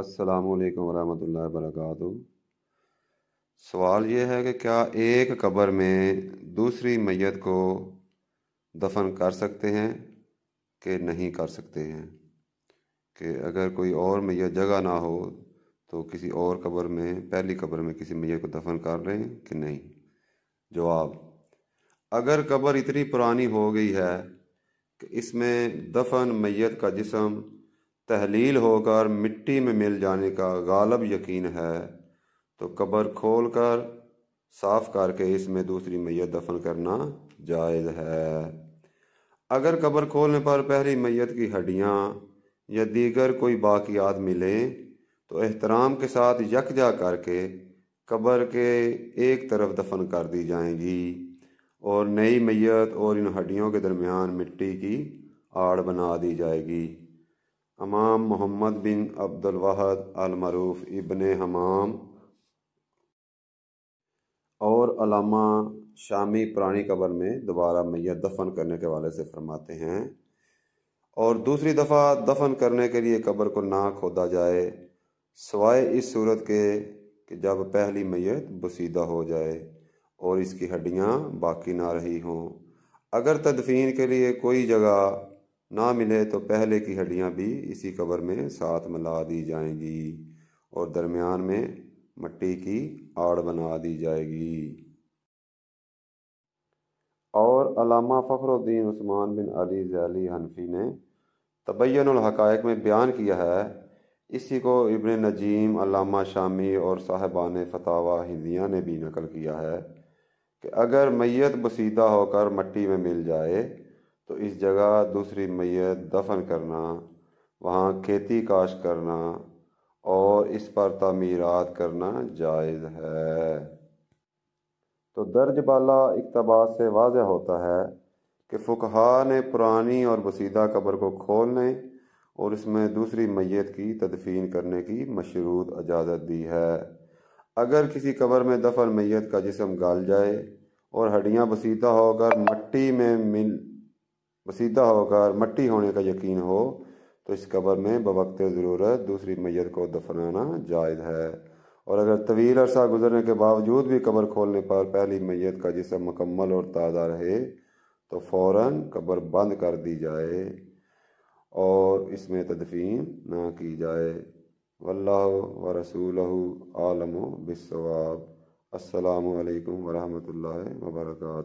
असलकम वरहमल वर्क सवाल ये है कि क्या एक कब्र में दूसरी मैत को दफन कर सकते हैं कि नहीं कर सकते हैं कि अगर कोई और मैत जगह ना हो तो किसी और कब्र में पहली कब्र में किसी मैत को दफन कर लें कि नहीं जवाब अगर कब्र इतनी पुरानी हो गई है कि इसमें दफन मैत का जिसम तहलील होकर मिट्टी में मिल जाने का गालब यकीन है तो कब्र खोल कर साफ करके इसमें दूसरी मैयत दफन करना जायज़ है अगर कब्र खोलने पर पहली मैत की हड्डियाँ या दीगर कोई बाकियात मिलें तो एहतराम के साथ यकजा करके कब्र के एक तरफ दफन कर दी जाएंगी और नई मैत और इन हड्डियों के दरमियान मिट्टी की आड़ बना दी जाएगी हमाम मोहम्मद बिन अब्दुलवाहद अलमरूफ इबन हमाम और अलामा शामी पुरानी कबर में दोबारा मैत दफन करने के वाले से फरमाते हैं और दूसरी दफ़ा दफन करने के लिए क़बर को ना खोदा जाए सवाए इस सूरत के कि जब पहली मैत बसीदा हो जाए और इसकी हड्डियाँ बाकी ना रही हों अगर तदफीन के लिए कोई जगह ना मिले तो पहले की हड्डियां भी इसी कब्र में साथ मिला दी जाएंगी और दरमियान में मट्टी की आड़ बना दी जाएगी और अलामा फ़ख्रुद्दीन उस्मान बिन अली जैली हनफी ने तबैनहक़ में बयान किया है इसी को इबन नजीम अलामा शामी और साहबान फतावा हिंदिया ने भी नकल किया है कि अगर मैत बसीदा होकर मट्टी में मिल जाए तो इस जगह दूसरी मैत दफन करना वहाँ खेती काश करना और इस पर तमीरात करना जायज़ है तो दर्ज बाला इकतबात से वाज होता है कि फ़ुकहा ने पुरानी और बसीदा कब्र को खोलने और इसमें दूसरी मैत की तदफीन करने की मशरूत इजाज़त दी है अगर किसी कब्र में दफन मैत का जिसम गल जाए और हड्डियाँ बसीदा होकर मट्टी में मिल बसीदा होकर मट्टी होने का यकीन हो तो इस कबर में बवक्त ज़रूरत दूसरी मैत को दफनाना जायज़ है और अगर तवील अरसा गुजरने के बावजूद भी कबर खोलने पर पहली मैत का जिसम मकम्मल और ताज़ा रहे तो फ़ौर कबर बंद कर दी जाए और इसमें तदफीन ना की जाए वल्ला व रसूल आलम बिसवाब असलकम वरहमल वर्का